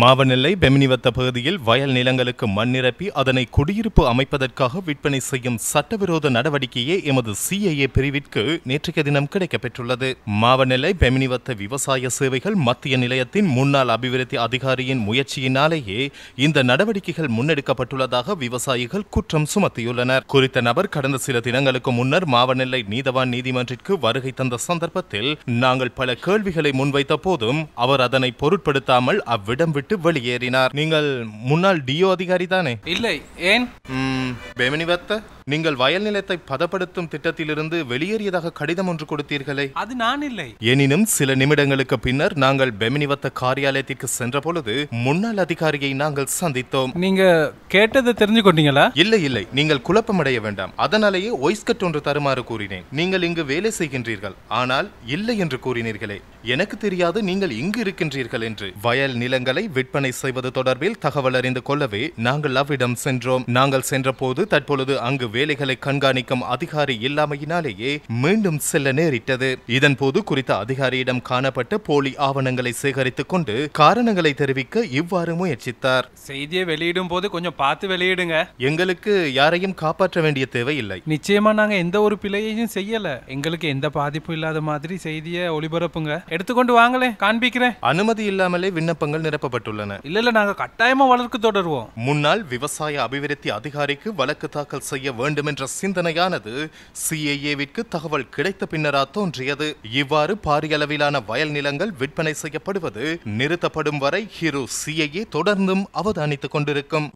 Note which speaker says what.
Speaker 1: மாவனெல்லை பெமினிவத்த பகுதியில் வயல் நிலங்களுக்கு மண் நிரப்பி அதனை குடியிருப்பு அமைப்பதற்காக விற்பனை செய்யும் சட்டவிரோத நடவடிக்கையே எமது சிஐஏ பிரிவிற்கு நேற்றைய தினம் கிடைக்கப்பெற்றுள்ளது மாவனெல்லை பெமினிவத்த விவசாய சேவைகள் மத்திய நிலையத்தின் முன்னாள் அபிவிருத்தி அதிகாரியின் முயற்சியினாலேயே இந்த நடவடிக்கைகள் முன்னெடுக்கப்பட்டுள்ளதாக விவசாயிகள் குற்றம் சுமத்தியுள்ளனர் குறித்த நபர் கடந்த சில தினங்களுக்கு முன்னர் மாவனெல்லை நீதவான் நீதிமன்றிற்கு வருகை தந்த சந்தர்ப்பத்தில் நாங்கள் பல கேள்விகளை முன்வைத்த போதும் அவர் அதனை பொருட்படுத்தாமல் அவ்விடம் விட்டு வெளியேறினார் நீங்கள் முன்னாள் டிஓ அதிகாரி தானே இல்லை ஏன் பேமினி பத்த நீங்கள் வயல் நிலத்தை பதப்படுத்தும் திட்டத்திலிருந்து வெளியேறியதாக கடிதம் ஒன்று கொடுத்தீர்களே அது நான் இல்லை எனினும் சில நிமிடங்களுக்கு பின்னர் நாங்கள் பெமினிவத்த காரியாலயத்திற்கு சென்ற பொழுது முன்னாள் அதிகாரியை நாங்கள் சந்தித்தோம் நீங்க கேட்டதை தெரிஞ்சு கொண்டீங்களா இல்லை இல்லை நீங்கள் குழப்பமடைய வேண்டாம் அதனாலேயே ஒய்ஸ்கட் ஒன்று தருமாறு கூறினேன் நீங்கள் இங்கு வேலை செய்கின்றீர்கள் ஆனால் இல்லை என்று கூறினீர்களே எனக்கு தெரியாது நீங்கள் இங்கு இருக்கின்றீர்கள் என்று வயல் நிலங்களை விற்பனை செய்வது தொடர்பில் தகவல் அறிந்து கொள்ளவே நாங்கள் அவ்விடம் சென்றோம் நாங்கள் சென்றபோது தற்பொழுது அங்கு வேலைகளை கண்காணிக்கும் அதிகாரி இல்லாமையினாலேயே மீண்டும் செல்ல நேரிட்டது இதன்போது குறித்த அதிகாரியிடம் காணப்பட்ட போலி ஆவணங்களை சேகரித்துக் கொண்டு காரணங்களை தெரிவிக்க இவ்வாறு முயற்சித்தார் செய்தியை வெளியிடும் போது கொஞ்சம் பார்த்து வெளியிடுங்க எங்களுக்கு யாரையும் காப்பாற்ற வேண்டிய தேவையில்லை நிச்சயமா நாங்க எந்த ஒரு பிழையையும் செய்யல எங்களுக்கு எந்த பாதிப்பும் இல்லாத மாதிரி செய்தியை ஒளிபரப்புங்க எடுத்துக்கொண்டு வாங்களே காண்பிக்கிறேன் அனுமதி இல்லாமலே விண்ணப்பங்கள் நிரப்பப்பட்டுள்ளன இல்ல இல்ல நாங்க கட்டாயமா வழக்கு தொடர்வோம் முன்னாள் விவசாய அபிவிருத்தி அதிகாரிக்கு வழக்கு தாக்கல் செய்ய வேண்டும் என்ற சிந்தனையானது சிஐஏவிற்கு தகவல் கிடைத்த பின்னரா தோன்றியது இவ்வாறு பாரியளவிலான வயல் நிலங்கள் விற்பனை செய்யப்படுவது நிறுத்தப்படும் வரை ஹீரோ சிஐஏ தொடர்ந்தும் அவதானித்துக் கொண்டிருக்கும்